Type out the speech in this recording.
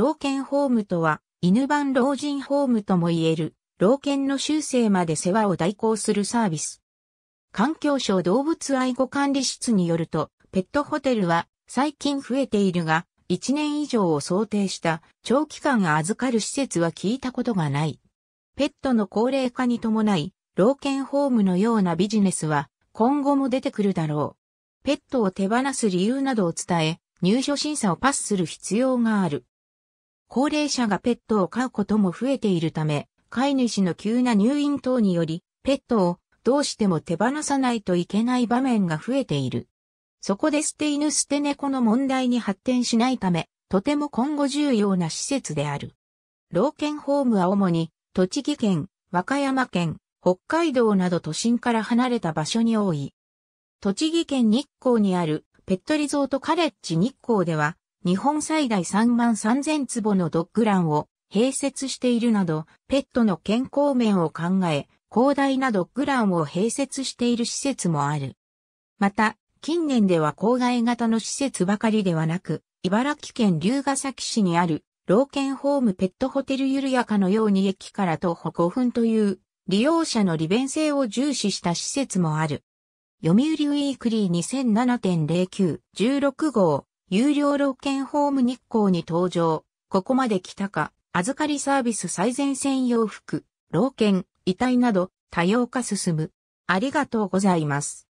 老犬ホームとは、犬版老人ホームとも言える、老犬の修正まで世話を代行するサービス。環境省動物愛護管理室によると、ペットホテルは最近増えているが、1年以上を想定した長期間預かる施設は聞いたことがない。ペットの高齢化に伴い、老犬ホームのようなビジネスは今後も出てくるだろう。ペットを手放す理由などを伝え、入所審査をパスする必要がある。高齢者がペットを飼うことも増えているため、飼い主の急な入院等により、ペットをどうしても手放さないといけない場面が増えている。そこで捨て犬捨て猫の問題に発展しないため、とても今後重要な施設である。老犬ホームは主に、栃木県、和歌山県、北海道など都心から離れた場所に多い。栃木県日光にあるペットリゾートカレッジ日光では、日本最大3万3000坪のドッグランを併設しているなど、ペットの健康面を考え、広大なドッグランを併設している施設もある。また、近年では郊外型の施設ばかりではなく、茨城県龍ケ崎市にある、老犬ホームペットホテルゆるやかのように駅から徒歩5分という、利用者の利便性を重視した施設もある。読売ウィークリー2007.0916号有料老犬ホーム日光に登場。ここまで来たか、預かりサービス最前線洋服、老犬、遺体など多様化進む。ありがとうございます。